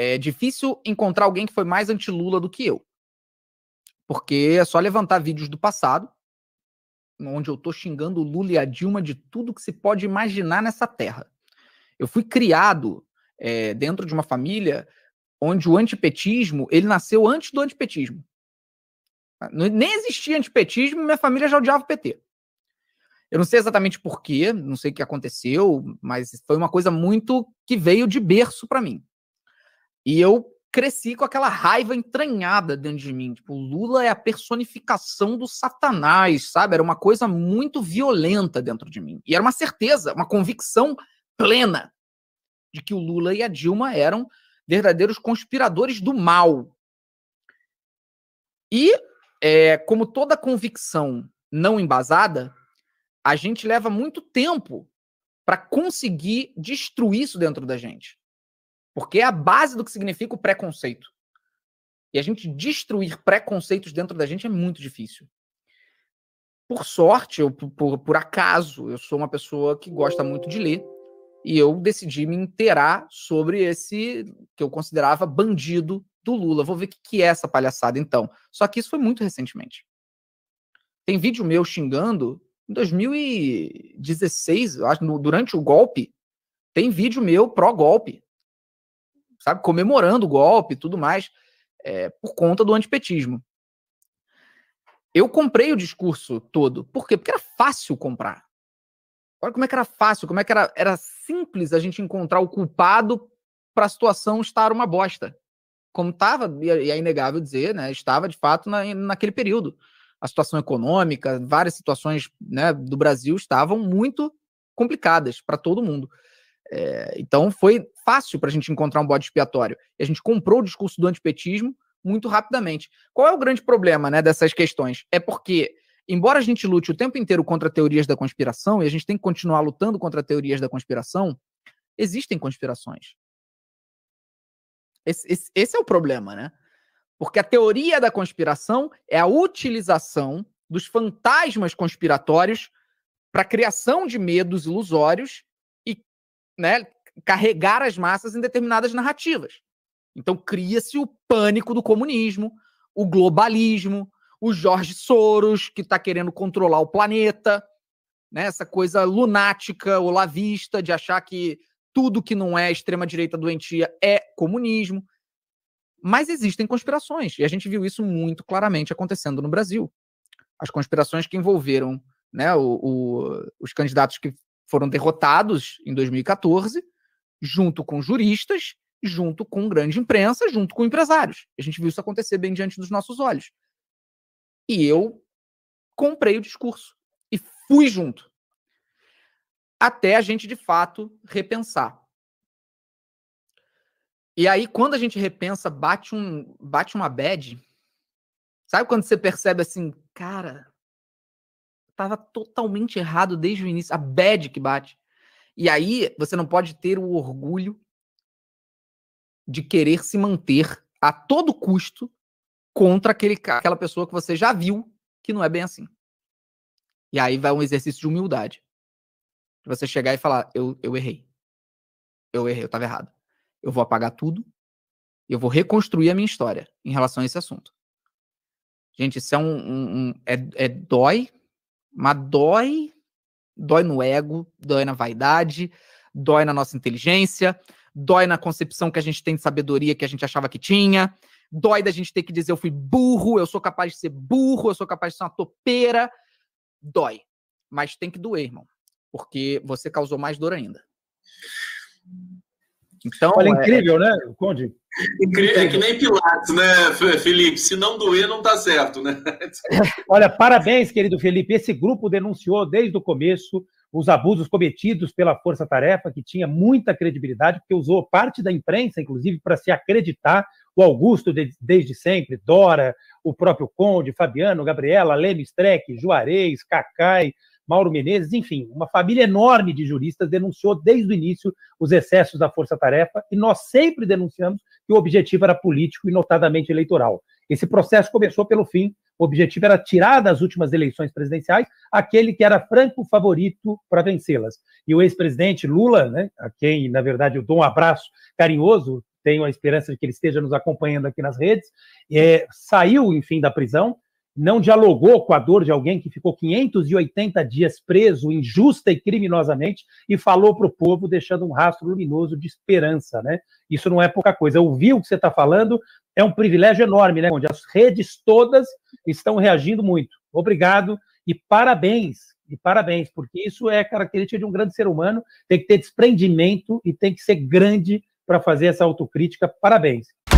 É difícil encontrar alguém que foi mais anti-Lula do que eu. Porque é só levantar vídeos do passado, onde eu tô xingando o Lula e a Dilma de tudo que se pode imaginar nessa terra. Eu fui criado é, dentro de uma família onde o antipetismo, ele nasceu antes do antipetismo. Nem existia antipetismo, minha família já odiava o PT. Eu não sei exatamente porquê, não sei o que aconteceu, mas foi uma coisa muito que veio de berço para mim. E eu cresci com aquela raiva entranhada dentro de mim. Tipo, Lula é a personificação do satanás, sabe? Era uma coisa muito violenta dentro de mim. E era uma certeza, uma convicção plena de que o Lula e a Dilma eram verdadeiros conspiradores do mal. E, é, como toda convicção não embasada, a gente leva muito tempo para conseguir destruir isso dentro da gente. Porque é a base do que significa o preconceito. E a gente destruir preconceitos dentro da gente é muito difícil. Por sorte, ou por, por acaso, eu sou uma pessoa que gosta muito de ler e eu decidi me inteirar sobre esse que eu considerava bandido do Lula. Vou ver o que, que é essa palhaçada então. Só que isso foi muito recentemente. Tem vídeo meu xingando em 2016, acho, durante o golpe. Tem vídeo meu pró-golpe sabe, comemorando o golpe e tudo mais, é, por conta do antipetismo. Eu comprei o discurso todo. Por quê? Porque era fácil comprar. Olha como é que era fácil, como é que era, era simples a gente encontrar o culpado para a situação estar uma bosta. Como estava, é, e é inegável dizer, né, estava de fato na, naquele período. A situação econômica, várias situações né, do Brasil estavam muito complicadas para todo mundo. É, então foi fácil para a gente encontrar um bode expiatório. E a gente comprou o discurso do antipetismo muito rapidamente. Qual é o grande problema né, dessas questões? É porque, embora a gente lute o tempo inteiro contra teorias da conspiração, e a gente tem que continuar lutando contra teorias da conspiração, existem conspirações. Esse, esse, esse é o problema, né? Porque a teoria da conspiração é a utilização dos fantasmas conspiratórios para criação de medos ilusórios e né, carregar as massas em determinadas narrativas. Então cria-se o pânico do comunismo, o globalismo, o Jorge Soros, que está querendo controlar o planeta, né? essa coisa lunática, olavista, de achar que tudo que não é extrema-direita doentia é comunismo. Mas existem conspirações, e a gente viu isso muito claramente acontecendo no Brasil. As conspirações que envolveram né, o, o, os candidatos que foram derrotados em 2014 junto com juristas, junto com grande imprensa, junto com empresários. A gente viu isso acontecer bem diante dos nossos olhos. E eu comprei o discurso e fui junto. Até a gente, de fato, repensar. E aí, quando a gente repensa, bate, um, bate uma bad. Sabe quando você percebe assim, cara, tava totalmente errado desde o início, a bad que bate. E aí você não pode ter o orgulho de querer se manter a todo custo contra aquele, aquela pessoa que você já viu que não é bem assim. E aí vai um exercício de humildade. você chegar e falar: eu, eu errei. Eu errei, eu estava errado. Eu vou apagar tudo. Eu vou reconstruir a minha história em relação a esse assunto. Gente, isso é um. um, um é, é dói, mas dói dói no ego, dói na vaidade, dói na nossa inteligência, dói na concepção que a gente tem de sabedoria que a gente achava que tinha, dói da gente ter que dizer eu fui burro, eu sou capaz de ser burro, eu sou capaz de ser uma topeira. Dói. Mas tem que doer, irmão. Porque você causou mais dor ainda. Então, Olha, é incrível, né, Conde? Incrível. É que nem Pilates, né, Felipe? Se não doer, não tá certo, né? Olha, parabéns, querido Felipe. Esse grupo denunciou desde o começo os abusos cometidos pela Força Tarefa, que tinha muita credibilidade, porque usou parte da imprensa, inclusive, para se acreditar. O Augusto, de, desde sempre, Dora, o próprio Conde, Fabiano, Gabriela, Leme Streck, Juarez, Cacai, Mauro Menezes, enfim, uma família enorme de juristas denunciou desde o início os excessos da força-tarefa e nós sempre denunciamos que o objetivo era político e notadamente eleitoral. Esse processo começou pelo fim, o objetivo era tirar das últimas eleições presidenciais aquele que era franco favorito para vencê-las. E o ex-presidente Lula, né, a quem, na verdade, eu dou um abraço carinhoso, tenho a esperança de que ele esteja nos acompanhando aqui nas redes, é, saiu, enfim, da prisão não dialogou com a dor de alguém que ficou 580 dias preso injusta e criminosamente e falou para o povo, deixando um rastro luminoso de esperança, né? Isso não é pouca coisa. Ouvir o que você está falando é um privilégio enorme, né? Onde as redes todas estão reagindo muito. Obrigado e parabéns, e parabéns, porque isso é característica de um grande ser humano, tem que ter desprendimento e tem que ser grande para fazer essa autocrítica. Parabéns.